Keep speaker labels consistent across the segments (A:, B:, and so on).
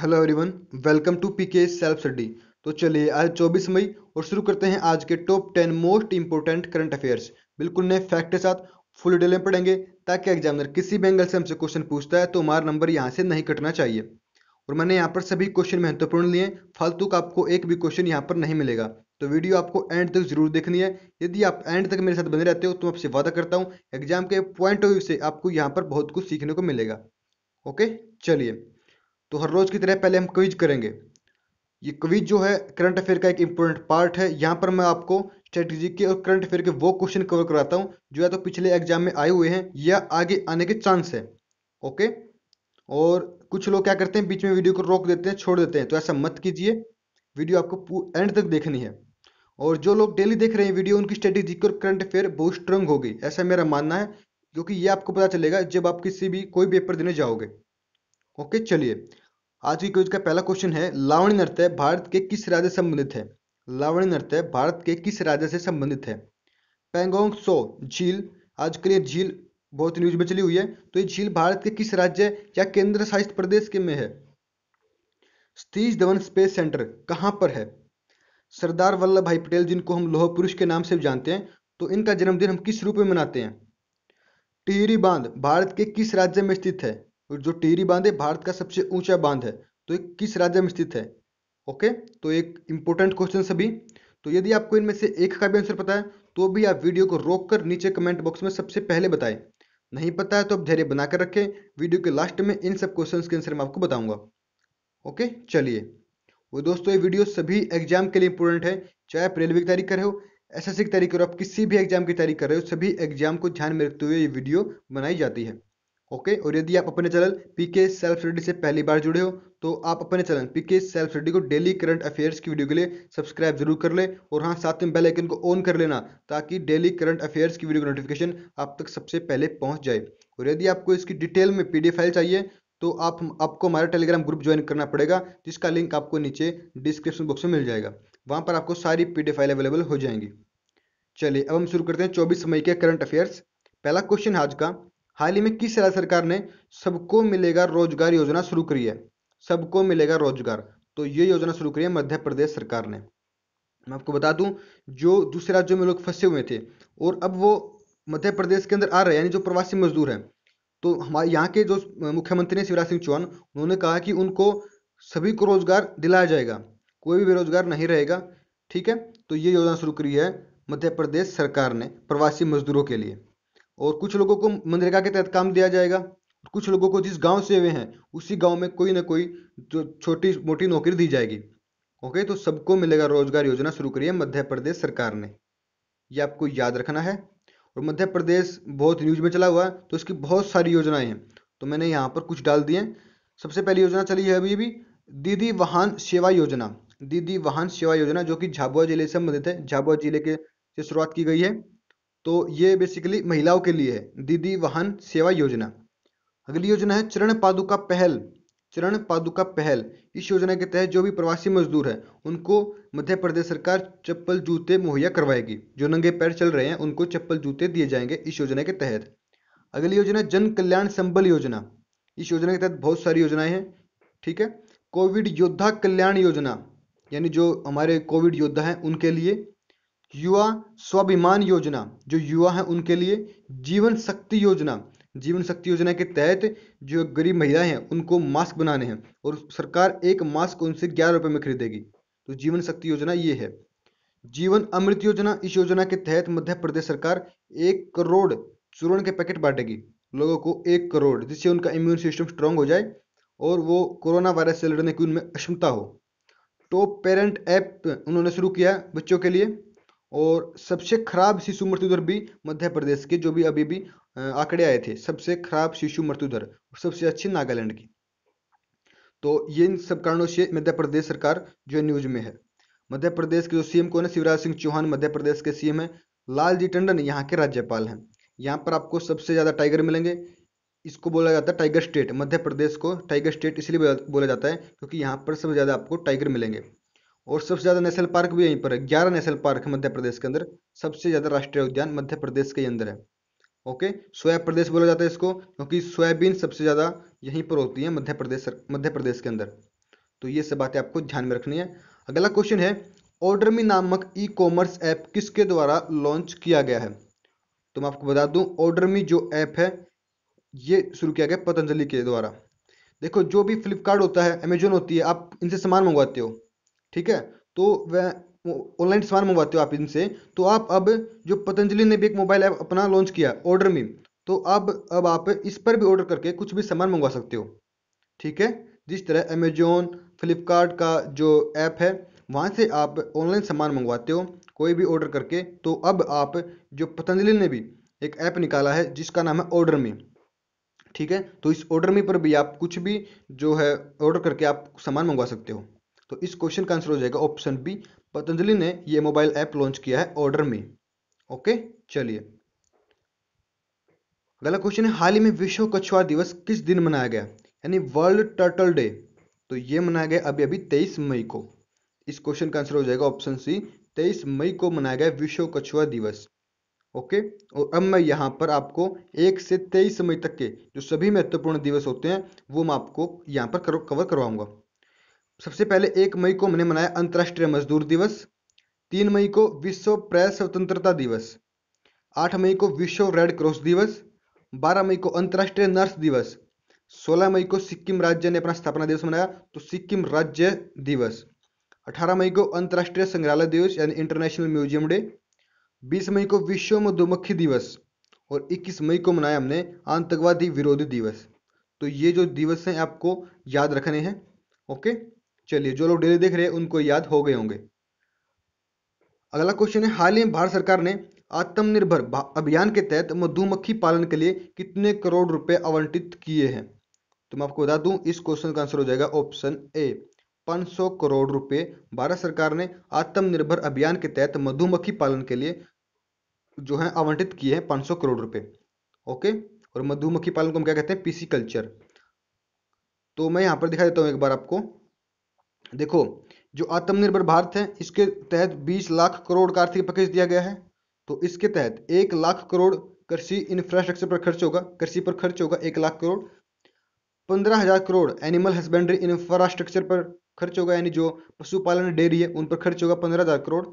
A: hello everyone welcome to PK self study तो चलिए आज 24 मई और शुरू करते हैं आज के top 10 most important current affairs बिल्कुल नए फैक्ट के साथ फुल डिटेल में पढ़ेंगे ताकि एग्जामिनर किसी भी एंगल से हमसे क्वेश्चन पूछता है तो हमारा नंबर यहाँ से नहीं कटना चाहिए और मैंने यहाँ पर सभी क्वेश्चन महत्वपूर्ण लिए फालतू का आपको एक भी क्वेश्चन यहाँ पर नहीं मिलेगा तो वीडियो आपको एंड तक जरूर देखनी है यदि आप एंड तक मेरे साथ बने रहते हो तो आपसे वादा करता हूँ एग्जाम के पॉइंट ऑफ व्यू से आपको यहाँ पर बहुत कुछ सीखने को मिलेगा ओके चलिए तो हर रोज़ की तरह पहले हम क्विज करेंगे ये क्विज जो है करंट अफेयर का एक इंपॉर्टेंट पार्ट है यहाँ पर मैं आपको स्ट्रेटेजी के और करंट अफेयर के वो क्वेश्चन कवर कराता हूँ जो या तो पिछले एग्जाम में आए हुए हैं या आगे आने के चांस है ओके और कुछ लोग क्या करते हैं बीच में वीडियो को रोक देते हैं छोड़ देते हैं तो ऐसा मत कीजिए वीडियो आपको एंड तक देखनी है और जो लोग डेली देख रहे हैं वीडियो उनकी स्ट्रेटेजी और करंट अफेयर बहुत स्ट्रॉन्ग होगी ऐसा मेरा मानना है क्योंकि ये आपको पता चलेगा जब आप किसी भी कोई पेपर देने जाओगे ओके चलिए आज की क्विज का पहला क्वेश्चन है लावणी नृत्य भारत के किस राज्य से संबंधित है लावणी नृत्य भारत के किस राज्य से संबंधित है पेंगोंग सो झील आजकल ये झील बहुत न्यूज में चली हुई है तो ये झील भारत के किस राज्य या केंद्र शासित प्रदेश के में है स्तीज धवन स्पेस सेंटर कहाँ पर है सरदार वल्लभ भाई पटेल जिनको हम लोह पुरुष के नाम से भी जानते हैं तो इनका जन्मदिन हम किस रूप में मनाते हैं टिहरी बांध भारत के किस राज्य में स्थित है और जो टेरी बांध है भारत का सबसे ऊंचा बांध है तो ये किस राज्य में स्थित है ओके तो एक इंपॉर्टेंट क्वेश्चन सभी तो यदि आपको इनमें से एक का भी आंसर पता है तो भी आप वीडियो को रोक कर नीचे कमेंट बॉक्स में सबसे पहले बताएं नहीं पता है तो आप धैर्य बनाकर रखें वीडियो के लास्ट में इन सब क्वेश्चन के आंसर मैं आपको बताऊंगा ओके चलिए वो दोस्तों ये वीडियो सभी एग्जाम के लिए इंपॉर्टेंट है चाहे आप रेलवे की तैयारी कर रहे हो एसएससी की तैयारी करो आप किसी भी एग्जाम की तैयारी कर रहे हो सभी एग्जाम को ध्यान में रखते हुए ये वीडियो बनाई जाती है ओके और यदि आप अपने चैनल पीके सेल्फ स्टडी से पहली बार जुड़े हो तो आप अपने चैनल पीके सेल्फ स्टडी को डेली करंट अफेयर्स की वीडियो के लिए सब्सक्राइब जरूर कर लें और हाँ साथ में बेल आइकन को ऑन कर लेना ताकि डेली करंट अफेयर्स की वीडियो का नोटिफिकेशन आप तक सबसे पहले पहुंच जाए और यदि आपको इसकी डिटेल में पी फाइल चाहिए तो आप आपको हमारा टेलीग्राम ग्रुप ज्वाइन करना पड़ेगा जिसका लिंक आपको नीचे डिस्क्रिप्शन बॉक्स में मिल जाएगा वहाँ पर आपको सारी पी फाइल अवेलेबल हो जाएंगी चलिए अब हम शुरू करते हैं चौबीस मई के करंट अफेयर्स पहला क्वेश्चन आज का हाल ही में किस राज्य सरकार ने सबको मिलेगा रोजगार योजना शुरू करी है सबको मिलेगा रोजगार तो ये योजना शुरू करी है मध्य प्रदेश सरकार ने मैं आपको बता दूं जो दूसरे राज्यों में लोग फंसे हुए थे और अब वो मध्य प्रदेश के अंदर आ रहे हैं यानी जो प्रवासी मजदूर हैं तो हमारे यहाँ के जो मुख्यमंत्री हैं शिवराज सिंह चौहान उन्होंने कहा कि उनको सभी को रोजगार दिलाया जाएगा कोई भी बेरोजगार नहीं रहेगा ठीक है तो ये योजना शुरू करी है मध्य प्रदेश सरकार ने प्रवासी मजदूरों के लिए और कुछ लोगों को मनरेगा के तहत काम दिया जाएगा कुछ लोगों को जिस गांव से वे हैं उसी गांव में कोई ना कोई छोटी मोटी नौकरी दी जाएगी ओके तो सबको मिलेगा रोजगार योजना शुरू करिए मध्य प्रदेश सरकार ने ये आपको याद रखना है और मध्य प्रदेश बहुत न्यूज में चला हुआ है तो इसकी बहुत सारी योजनाएं हैं तो मैंने यहाँ पर कुछ डाल दिए सबसे पहली योजना चली है अभी भी दीदी वाहन सेवा योजना दीदी वाहन सेवा योजना जो कि झाबुआ जिले से संबंधित है झाबुआ जिले के से शुरुआत की गई है तो ये बेसिकली महिलाओं के लिए है दीदी वाहन सेवा योजना अगली योजना है चरण पादुका पहल चरण पादुका पहल इस योजना के तहत जो भी प्रवासी मजदूर हैं उनको मध्य प्रदेश सरकार चप्पल जूते मुहैया करवाएगी जो नंगे पैर चल रहे हैं उनको चप्पल जूते दिए जाएंगे इस योजना के तहत अगली योजना जन कल्याण संबल योजना इस योजना के तहत बहुत सारी योजनाएं हैं ठीक है कोविड योद्धा कल्याण योजना यानी जो हमारे कोविड योद्धा हैं उनके लिए युवा स्वाभिमान योजना जो युवा हैं उनके लिए जीवन शक्ति योजना जीवन शक्ति योजना के तहत जो गरीब महिलाएं हैं उनको मास्क बनाने हैं और सरकार एक मास्क उनसे ग्यारह रुपये में खरीदेगी तो जीवन शक्ति योजना ये है जीवन अमृत योजना इस योजना के तहत मध्य प्रदेश सरकार एक करोड़ चूर्ण के पैकेट बांटेगी लोगों को एक करोड़ जिससे उनका इम्यून सिस्टम स्ट्रांग हो जाए और वो कोरोना वायरस से लड़ने की उनमें अक्षमता हो टॉप पेरेंट ऐप उन्होंने शुरू किया बच्चों के लिए और सबसे खराब शिशु मृत्यु दर भी मध्य प्रदेश के जो भी अभी भी आंकड़े आए थे सबसे खराब शिशु मृत्यु दर और सबसे अच्छी नागालैंड की तो ये इन सब कारणों से मध्य प्रदेश सरकार जो न्यूज में है मध्य प्रदेश के जो सीएम कौन है शिवराज सिंह चौहान मध्य प्रदेश के सीएम है लालजी टंडन यहाँ के राज्यपाल हैं यहाँ पर आपको सबसे ज़्यादा टाइगर मिलेंगे इसको बोला जाता है टाइगर स्टेट मध्य प्रदेश को टाइगर स्टेट इसलिए बोला जाता है क्योंकि यहाँ पर सबसे ज़्यादा आपको टाइगर मिलेंगे और सबसे ज़्यादा नेशनल पार्क भी यहीं पर है ग्यारह नेशनल पार्क मध्य प्रदेश के अंदर सबसे ज़्यादा राष्ट्रीय उद्यान मध्य प्रदेश के अंदर है ओके सोया प्रदेश बोला जाता है इसको क्योंकि सोयाबीन सबसे ज़्यादा यहीं पर होती है मध्य प्रदेश मध्य प्रदेश के अंदर तो ये सब बातें आपको ध्यान में रखनी है अगला क्वेश्चन है ऑर्डरमी नामक ई कॉमर्स ऐप किसके द्वारा लॉन्च किया गया है तो मैं आपको बता दूं ऑर्डरमी जो ऐप है ये शुरू किया गया पतंजलि के द्वारा देखो जो भी फ्लिपकार्ट होता है अमेजोन होती है आप इनसे सामान मंगवाते हो ठीक है तो वह ऑनलाइन सामान मंगवाते हो आप इनसे तो आप अब जो पतंजलि ने भी एक मोबाइल ऐप अपना लॉन्च किया ऑर्डर में तो अब अब आप इस पर भी ऑर्डर करके कुछ भी सामान मंगवा सकते हो ठीक है जिस तरह अमेजोन फ्लिपकार्ट का जो ऐप है वहाँ से आप ऑनलाइन सामान मंगवाते हो कोई भी ऑर्डर करके तो अब आप जो पतंजलि ने भी एक ऐप निकाला है जिसका नाम है ऑर्डर मी ठीक है तो इस ऑर्डर मी पर भी आप कुछ भी जो है ऑर्डर करके आप सामान मंगवा सकते हो तो इस क्वेश्चन का आंसर हो जाएगा ऑप्शन बी पतंजलि ने यह मोबाइल ऐप लॉन्च किया है ऑर्डर में ओके चलिए अगला क्वेश्चन है हाल ही में विश्व कछुआ दिवस किस दिन मनाया गया यानी वर्ल्ड टर्टल डे तो यह मनाया गया अभी अभी तेईस मई को इस क्वेश्चन का आंसर हो जाएगा ऑप्शन सी तेईस मई को मनाया गया विश्व कछुआ दिवस ओके और अब मैं यहाँ पर आपको एक से तेईस मई तक के जो सभी महत्वपूर्ण दिवस होते हैं वो मैं आपको यहाँ पर कवर करवाऊंगा सबसे पहले एक मई को मैंने मनाया अंतर्राष्ट्रीय मजदूर दिवस तीन मई को विश्व प्रेस स्वतंत्रता दिवस आठ मई को विश्व रेड क्रॉस दिवस बारह मई को अंतर्राष्ट्रीय नर्स दिवस सोलह मई को सिक्किम राज्य ने अपना स्थापना दिवस मनाया तो सिक्किम राज्य दिवस अठारह मई को अंतर्राष्ट्रीय संग्रहालय दिवस यानी इंटरनेशनल म्यूजियम डे बीस मई को विश्व मधुमक्खी दिवस और इक्कीस मई को मनाया हमने आतंकवादी विरोधी दिवस तो ये जो दिवस हैं आपको याद रखने हैं ओके चलिए जो लोग डेली देख रहे हैं उनको याद हो गए होंगे अगला क्वेश्चन है हाल ही में भारत सरकार ने आत्मनिर्भर अभियान के तहत मधुमक्खी पालन के लिए कितने करोड़ रुपए आवंटित किए हैं तो मैं आपको बता दूं इस क्वेश्चन का आंसर हो जाएगा ऑप्शन ए 500 करोड़ रुपए भारत सरकार ने आत्मनिर्भर अभियान के तहत मधुमक्खी पालन के लिए जो है आवंटित किए हैं 500 करोड़ रुपए ओके और मधुमक्खी पालन को हम क्या कहते हैं पीसी कल्चर तो मैं यहां पर दिखा देता हूं एक बार आपको देखो जो आत्मनिर्भर भारत है इसके तहत 20 लाख करोड़ का आर्थिक पैकेज दिया गया है तो इसके तहत एक लाख करोड़ कृषि इंफ्रास्ट्रक्चर पर खर्च होगा कृषि पर खर्च होगा एक लाख करोड़ पंद्रह हजार करोड़ एनिमल हस्बेंड्री इंफ्रास्ट्रक्चर पर खर्च होगा यानी जो पशुपालन डेयरी है उन पर खर्च होगा पंद्रह हजार करोड़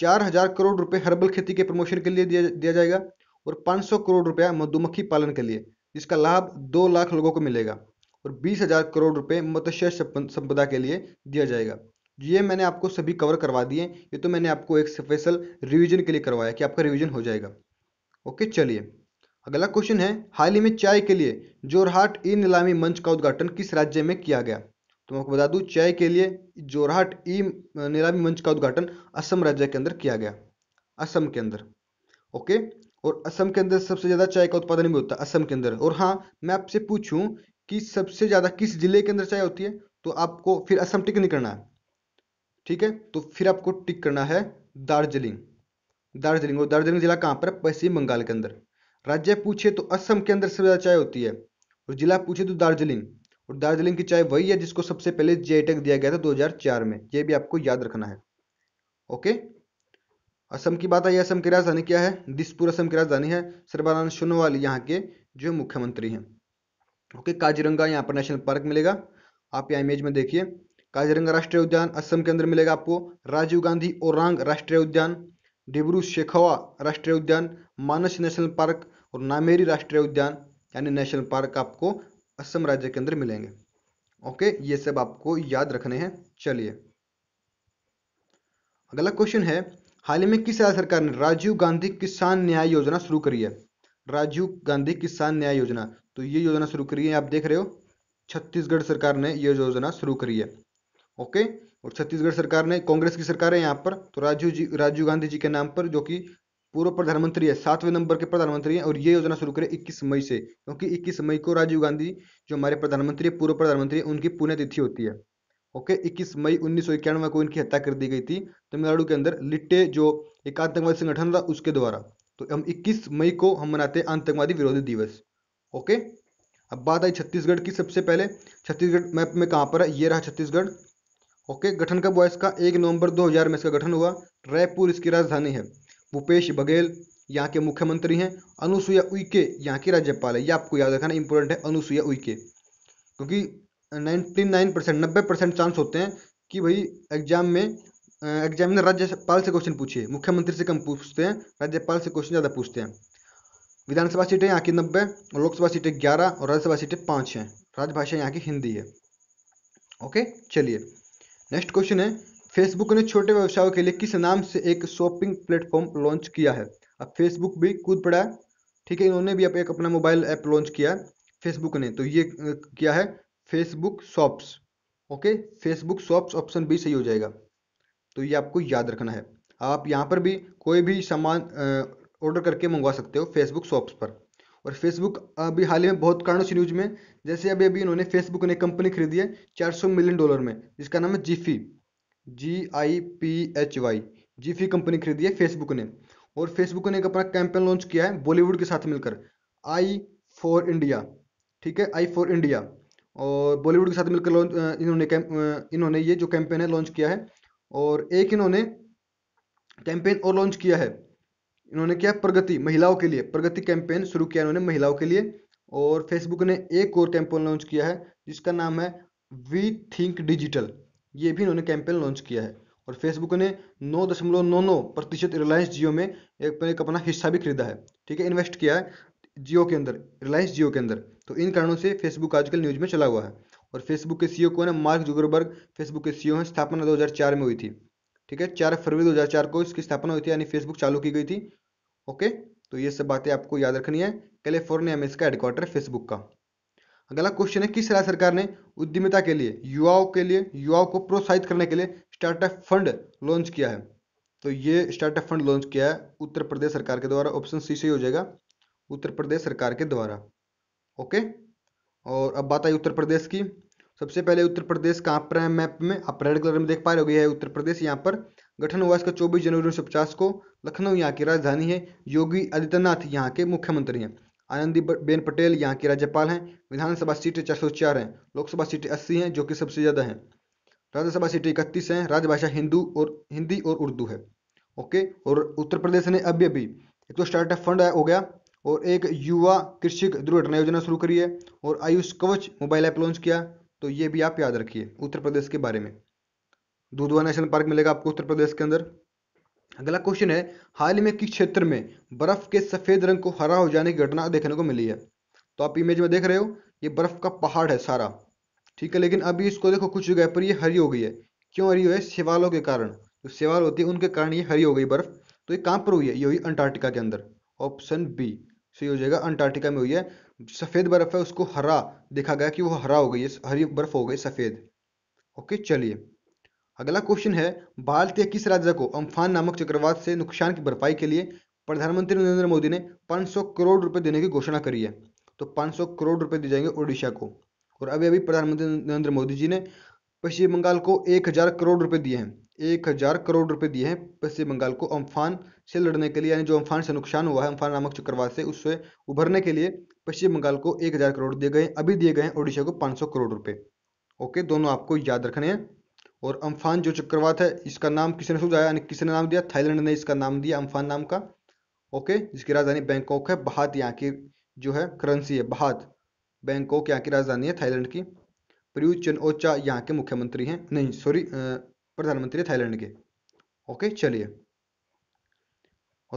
A: चार हजार करोड़ रुपए हर्बल खेती के प्रमोशन के लिए दिया, दिया जाएगा और पांच सौ करोड़ रुपया मधुमक्खी पालन के लिए जिसका लाभ दो लाख लोगों को मिलेगा और बीस हजार करोड़ रुपए मत्स्य संपदा के लिए दिया जाएगा तो ये मैंने आपको सभी कवर करवा दिए ये तो मैंने आपको एक स्पेशल रिवीजन के लिए करवाया कि आपका रिवीजन हो जाएगा ओके चलिए अगला क्वेश्चन है हाल ही में चाय के लिए जोरहाट ई नीलामी मंच का उद्घाटन किस राज्य में किया गया तो मैं आपको बता दूं चाय के लिए जोरहाट ई नीलामी मंच का उद्घाटन असम राज्य के अंदर किया गया असम के अंदर ओके और असम के अंदर सबसे ज़्यादा चाय का उत्पादन भी होता है असम के अंदर और हाँ मैं आपसे पूछूं कि सबसे ज़्यादा किस जिले के अंदर चाय होती है तो आपको फिर असम टिक नहीं करना है ठीक है तो फिर आपको टिक करना है दार्जिलिंग दार्जिलिंग और दार्जिलिंग जिला कहाँ पर है पश्चिम बंगाल के अंदर राज्य पूछे तो असम के अंदर सबसे ज़्यादा चाय होती है और जिला पूछे तो दार्जिलिंग और दार्जिलिंग की चाय वही है जिसको सबसे पहले जेटेक दिया गया था 2004 में ये भी आपको याद रखना है ओके असम की बात आई असम की राजधानी क्या है दिसपुर असम की राजधानी है सर्बानंद सोनोवाल यहाँ के जो मुख्यमंत्री हैं ओके काजीरंगा यहाँ पर नेशनल पार्क मिलेगा आप यहाँ इमेज में देखिए काजीरंगा राष्ट्रीय उद्यान असम के अंदर मिलेगा आपको राजीव गांधी ओरांग राष्ट्रीय उद्यान डिब्रू शेखावा राष्ट्रीय उद्यान मानस नेशनल पार्क और नामेरी राष्ट्रीय उद्यान यानी नेशनल पार्क आपको असम राज्य के अंदर मिलेंगे ओके ये सब आपको याद रखने हैं चलिए अगला क्वेश्चन है हाल ही में किस राज्य सरकार ने राजीव गांधी किसान न्याय योजना शुरू करी है राजीव गांधी किसान न्याय योजना तो ये योजना शुरू करी है आप देख रहे हो छत्तीसगढ़ सरकार ने ये योजना शुरू करी है ओके और छत्तीसगढ़ सरकार ने कांग्रेस की सरकार है यहाँ पर तो राजीव जी राजीव गांधी जी के नाम पर जो कि पूर्व प्रधानमंत्री है सातवें नंबर के प्रधानमंत्री हैं और ये योजना शुरू करे 21 मई से क्योंकि 21 मई को राजीव गांधी जो हमारे प्रधानमंत्री है पूर्व प्रधानमंत्री है उनकी पुण्यतिथि होती है ओके 21 मई उन्नीस को इनकी हत्या कर दी गई थी तमिलनाडु के अंदर लिट्टे जो एक आतंकवादी संगठन था उसके द्वारा तो हम इक्कीस मई को हम मनाते हैं आतंकवादी विरोधी दिवस ओके अब बात आई छत्तीसगढ़ की सबसे पहले छत्तीसगढ़ मैप में कहाँ पर है ये रहा छत्तीसगढ़ ओके गठन कब हुआ इसका एक नवंबर 2000 में इसका गठन हुआ रायपुर इसकी राजधानी है भूपेश बघेल यहाँ के मुख्यमंत्री हैं अनुसुईया उइके यहाँ की राज्यपाल है ये आपको याद रखना इंपॉर्टेंट है अनुसुईया उइके क्योंकि नाइन्टी नाइन परसेंट नब्बे परसेंट चांस होते हैं कि भाई एग्जाम में एग्जाम में राज्यपाल से क्वेश्चन पूछिए मुख्यमंत्री से कम पूछते हैं राज्यपाल से क्वेश्चन ज़्यादा पूछते हैं विधानसभा सीटें यहाँ की नब्बे और लोकसभा सीटें ग्यारह और राज्यसभा सीटें पाँच हैं राजभाषा यहाँ की हिंदी है ओके चलिए नेक्स्ट क्वेश्चन है फेसबुक ने छोटे व्यवसायों के लिए किस नाम से एक शॉपिंग प्लेटफॉर्म लॉन्च किया है अब फेसबुक भी कूद पड़ा है ठीक है इन्होंने भी अब एक अपना मोबाइल ऐप लॉन्च किया है फेसबुक ने तो ये किया है Facebook shops okay Facebook shops option B सही हो जाएगा तो ये आपको याद रखना है आप यहाँ पर भी कोई भी सामान ऑर्डर करके मंगवा सकते हो फेसबुक शॉप्स पर और फेसबुक अभी हाल ही में बहुत कारणों से न्यूज में जैसे अभी अभी इन्होंने फेसबुक ने कंपनी खरीदी है 400 मिलियन डॉलर में जिसका नाम है Giphy G I P H Y Giphy company खरीदी है फेसबुक ने और फेसबुक ने एक अपना कैंपेन लॉन्च किया है बॉलीवुड के साथ मिलकर आई फॉर इंडिया ठीक है आई फॉर इंडिया और बॉलीवुड के साथ मिलकर लॉन्च इन्होंने इन्होंने ये जो कैंपेन है लॉन्च किया है और एक इन्होंने कैंपेन और लॉन्च किया है इन्होंने क्या प्रगति महिलाओं के लिए प्रगति कैंपेन शुरू किया इन्होंने महिलाओं के लिए और फेसबुक ने एक और कैंपेन लॉन्च किया है जिसका नाम है वी थिंक डिजिटल ये भी इन्होंने कैंपेन लॉन्च किया है और फेसबुक ने नौ दशमलव नौ नौ प्रतिशत रिलायंस जियो में एक, एक अपना हिस्सा भी खरीदा है ठीक है इन्वेस्ट किया है जियो के अंदर रिलायंस जियो के अंदर तो इन कारणों से फेसबुक आजकल न्यूज में चला हुआ है और फेसबुक के सीईओ कौन है मार्क जुगरबर्ग फेसबुक के सीईओ हैं स्थापना 2004 में हुई थी ठीक है चार फरवरी 2004 को इसकी स्थापना हुई थी यानी फेसबुक चालू की गई थी ओके तो ये सब बातें आपको याद रखनी है कैलिफोर्निया में इसका हेडक्वार्टर फेसबुक का अगला क्वेश्चन है किस राज्य सरकार ने उद्यमिता के लिए युवाओं के लिए युवाओं को प्रोत्साहित करने के लिए स्टार्टअप फंड लॉन्च किया है तो ये स्टार्टअप फंड लॉन्च किया है उत्तर प्रदेश सरकार के द्वारा ऑप्शन सी से हो जाएगा उत्तर प्रदेश सरकार के द्वारा ओके और अब बात आई उत्तर प्रदेश की सबसे पहले उत्तर प्रदेश कहाँ पर है मैप में आप रेड कलर में देख पा रहे हो गया है उत्तर प्रदेश यहाँ पर गठन हुआ इसका चौबीस जनवरी उन्नीस सौ पचास को लखनऊ यहाँ की राजधानी है योगी आदित्यनाथ यहाँ के मुख्यमंत्री हैं आनंदी बेन पटेल यहाँ की राज्यपाल हैं विधानसभा सीटें चार सौ चार हैं लोकसभा सीटें अस्सी हैं जो कि सबसे ज़्यादा हैं राज्यसभा सीटें इकतीस हैं राजभाषा हिंदू और हिंदी और उर्दू है ओके और उत्तर प्रदेश ने अभी अभी एक तो स्टार्टअप फंड हो गया और एक युवा कृषक दुर्घटना योजना शुरू करी है और आयुष कवच मोबाइल ऐप लॉन्च किया तो ये भी आप याद रखिए उत्तर प्रदेश के बारे में दुधवा नेशनल पार्क मिलेगा आपको उत्तर प्रदेश के अंदर अगला क्वेश्चन है हाल ही में किस क्षेत्र में बर्फ के सफेद रंग को हरा हो जाने की घटना देखने को मिली है तो आप इमेज में देख रहे हो ये बर्फ का पहाड़ है सारा ठीक है लेकिन अभी इसको देखो कुछ जगह पर ये हरी हो गई है क्यों हरी हुई है शिवालों के कारण जो शिवाल होती है उनके कारण ये हरी हो गई बर्फ तो ये कहाँ पर हुई है ये हुई अंटार्क्टिका के अंदर ऑप्शन बी सही हो जाएगा अंटार्क्टिका में हुई है सफेद बर्फ है उसको हरा देखा गया कि वो हरा हो गई है हरी बर्फ हो गई सफेद ओके चलिए अगला क्वेश्चन है भारत के किस राज्य को अम्फान नामक चक्रवात से नुकसान की भरपाई के लिए प्रधानमंत्री नरेंद्र मोदी ने 500 करोड़ रुपए देने की घोषणा करी है तो 500 करोड़ रुपए दिए जाएंगे ओडिशा को और अभी अभी प्रधानमंत्री नरेंद्र मोदी जी ने पश्चिम बंगाल को एक हजार करोड़ रुपए दिए हैं एक हजार करोड़ रुपए दिए हैं पश्चिम बंगाल को अम्फान से लड़ने के लिए यानी जो अम्फान से नुकसान हुआ है अम्फान नामक चक्रवात से उससे उभरने के लिए पश्चिम बंगाल को एक हजार करोड़ दिए गए अभी दिए गए हैं ओडिशा को पाँच करोड़ रुपए ओके दोनों आपको याद रखने हैं और अम्फान जो चक्रवात है इसका नाम किसने सुझाया यानी किसने नाम दिया थाईलैंड ने इसका नाम दिया अम्फान नाम का ओके जिसकी राजधानी बैंकॉक है बहात यहाँ की जो है करंसी है बहात बैंकॉक यहाँ की राजधानी है थाईलैंड की प्रयुत चन ओचा यहाँ के मुख्यमंत्री हैं नहीं सॉरी प्रधानमंत्री है थाईलैंड के ओके चलिए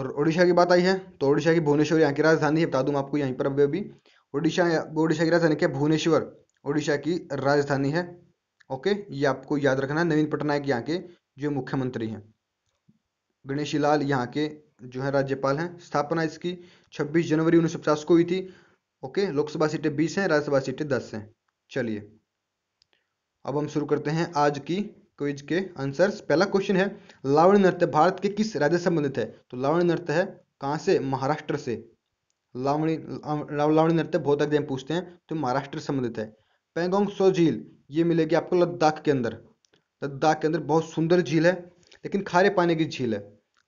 A: और ओडिशा की बात आई है तो ओडिशा की भुवनेश्वर यहाँ की राजधानी है बता दूँ आपको यहीं पर अभी अभी ओडिशा ओडिशा की राजधानी क्या भुवनेश्वर ओडिशा की राजधानी है ओके ये आपको याद रखना है नवीन पटनायक यहाँ के जो मुख्यमंत्री हैं गणेशी लाल यहाँ के जो है राज्यपाल हैं स्थापना इसकी 26 जनवरी उन्नीस को हुई थी ओके लोकसभा सीटें 20 हैं राज्यसभा सीटें 10 हैं चलिए अब हम शुरू करते हैं आज की क्विज के आंसर्स पहला क्वेश्चन है लावणी नृत्य भारत के किस राज्य से संबंधित है तो लावणी नृत्य है कहाँ से महाराष्ट्र से लावणी लावणी नृत्य बहुत एग्जाम पूछते हैं तो महाराष्ट्र से संबंधित है पेंगोंग सो झील ये मिलेगी आपको लद्दाख के अंदर लद्दाख के अंदर बहुत सुंदर झील है लेकिन खारे पानी की झील है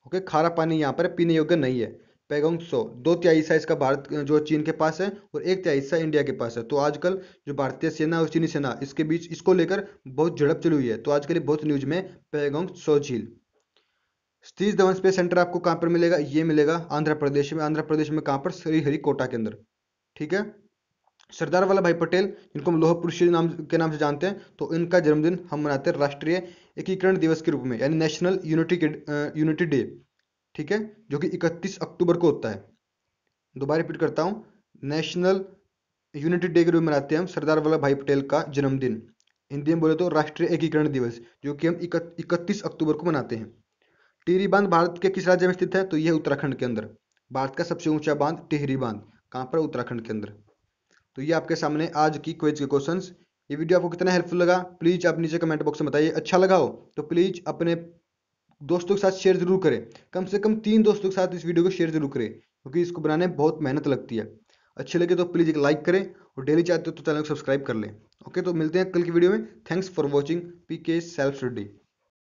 A: ओके खारा पानी यहाँ पर पीने योग्य नहीं है पेगोंग सो दो तिहाई हिस्सा इसका भारत जो चीन के पास है और एक तिहाई हिस्सा इंडिया के पास है तो आजकल जो भारतीय सेना और चीनी सेना इसके बीच इसको लेकर बहुत झड़प चली हुई है तो आजकल बहुत न्यूज में पेगोंग सो झील सतीश धवन स्पेस सेंटर आपको कहाँ पर मिलेगा ये मिलेगा आंध्र प्रदेश में आंध्र प्रदेश में कहाँ पर श्रीहरिकोटा के अंदर ठीक है सरदार वल्लभ भाई पटेल जिनको हम लोह पुरुष नाम के नाम से जानते हैं तो इनका जन्मदिन हम मनाते हैं राष्ट्रीय एकीकरण दिवस के रूप में यानी नेशनल यूनिटी यूनिटी डे ठीक है जो कि 31 अक्टूबर को होता है दोबारा रिपीट करता हूँ नेशनल यूनिटी डे के रूप में मनाते हैं हम सरदार वल्लभ भाई पटेल का जन्मदिन हिंदी में बोले तो राष्ट्रीय एकीकरण दिवस जो कि हम इकतीस अक्टूबर को मनाते हैं टिहरी बांध भारत के किस राज्य में स्थित है तो यह उत्तराखंड के अंदर भारत का सबसे ऊंचा बांध टिहरी बांध कहाँ पर उत्तराखंड के अंदर तो ये आपके सामने आज की क्वेज के क्वेश्चन ये वीडियो आपको कितना हेल्पफुल लगा प्लीज़ आप नीचे कमेंट बॉक्स में बताइए अच्छा लगा हो तो प्लीज़ अपने दोस्तों के साथ शेयर जरूर करें कम से कम तीन दोस्तों के साथ इस वीडियो को शेयर जरूर करें क्योंकि इसको बनाने में बहुत मेहनत लगती है अच्छे लगे तो प्लीज़ एक लाइक करें और डेली चाहते हो तो चैनल को सब्सक्राइब कर लें ओके तो मिलते हैं कल की वीडियो में thanks for watching P K self study